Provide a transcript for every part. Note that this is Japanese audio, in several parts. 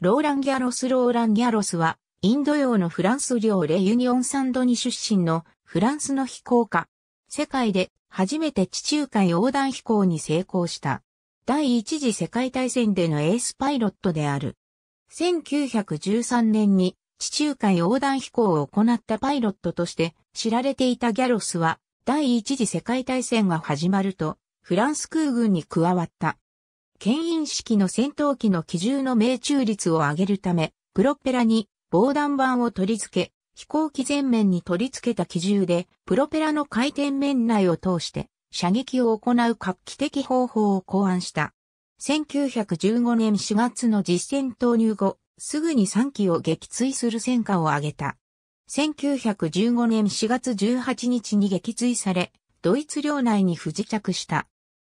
ローラン・ギャロス・ローラン・ギャロスは、インド洋のフランス領レユニオンサンドに出身のフランスの飛行家。世界で初めて地中海横断飛行に成功した。第一次世界大戦でのエースパイロットである。1913年に地中海横断飛行を行ったパイロットとして知られていたギャロスは第一次世界大戦が始まるとフランス空軍に加わった。牽引式の戦闘機の機銃の命中率を上げるため、プロペラに防弾板を取り付け、飛行機前面に取り付けた機銃で、プロペラの回転面内を通して、射撃を行う画期的方法を考案した。1915年4月の実戦投入後、すぐに3機を撃墜する戦果を上げた。1915年4月18日に撃墜され、ドイツ領内に不時着した。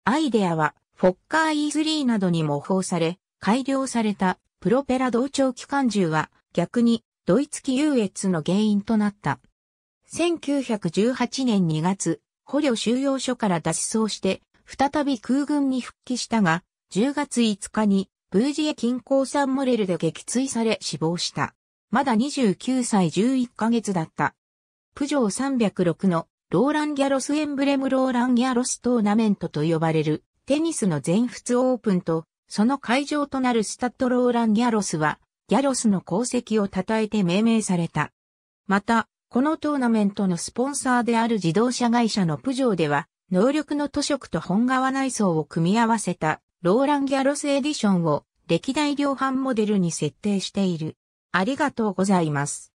アイデアは、フォッカー E3 などに模倣され、改良されたプロペラ同調機関銃は逆にドイツ機優越の原因となった。1918年2月、捕虜収容所から脱走して、再び空軍に復帰したが、10月5日にブージエ近郊サンモレルで撃墜され死亡した。まだ29歳11ヶ月だった。プジョー306のローランギャロスエンブレムローランギャロストーナメントと呼ばれるテニスの全仏オープンと、その会場となるスタッドローラン・ギャロスは、ギャロスの功績を称えて命名された。また、このトーナメントのスポンサーである自動車会社のプジョーでは、能力の図色と本革内装を組み合わせた、ローラン・ギャロスエディションを歴代量販モデルに設定している。ありがとうございます。